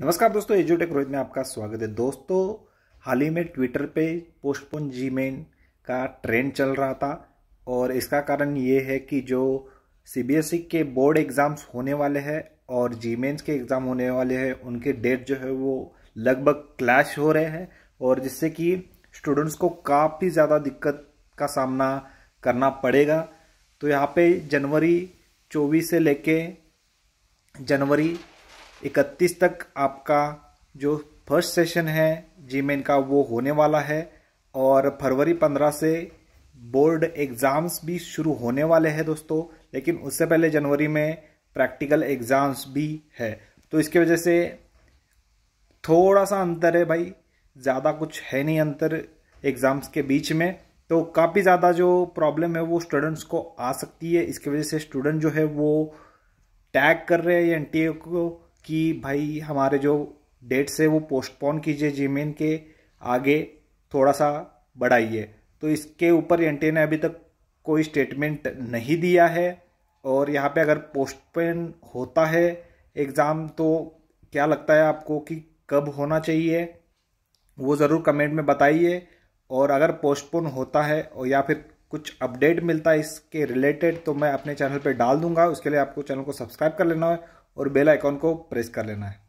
नमस्कार दोस्तों एजुटेक रोहित में आपका स्वागत है दोस्तों हाल ही में ट्विटर पे पोस्टपोन जी मेन का ट्रेंड चल रहा था और इसका कारण ये है कि जो सीबीएसई e के बोर्ड एग्ज़ाम्स होने वाले हैं और जी मेन्स के एग्ज़ाम होने वाले हैं उनके डेट जो है वो लगभग क्लैश हो रहे हैं और जिससे कि स्टूडेंट्स को काफ़ी ज़्यादा दिक्कत का सामना करना पड़ेगा तो यहाँ पे जनवरी चौबीस से लेके जनवरी इकतीस तक आपका जो फर्स्ट सेशन है जीमेन का वो होने वाला है और फरवरी पंद्रह से बोर्ड एग्ज़ाम्स भी शुरू होने वाले हैं दोस्तों लेकिन उससे पहले जनवरी में प्रैक्टिकल एग्ज़ाम्स भी है तो इसके वजह से थोड़ा सा अंतर है भाई ज़्यादा कुछ है नहीं अंतर एग्ज़ाम्स के बीच में तो काफ़ी ज़्यादा जो प्रॉब्लम है वो स्टूडेंट्स को आ सकती है इसकी वजह से स्टूडेंट जो है वो टैग कर रहे हैं एन को कि भाई हमारे जो डेट्स है वो पोस्टपोन कीजिए जी के आगे थोड़ा सा बढ़ाइए तो इसके ऊपर एन ने अभी तक कोई स्टेटमेंट नहीं दिया है और यहाँ पे अगर पोस्टपोन होता है एग्ज़ाम तो क्या लगता है आपको कि कब होना चाहिए वो ज़रूर कमेंट में बताइए और अगर पोस्टपोन होता है और या फिर कुछ अपडेट मिलता है इसके रिलेटेड तो मैं अपने चैनल पर डाल दूंगा उसके लिए आपको चैनल को सब्सक्राइब कर लेना है और बेल आइकॉन को प्रेस कर लेना है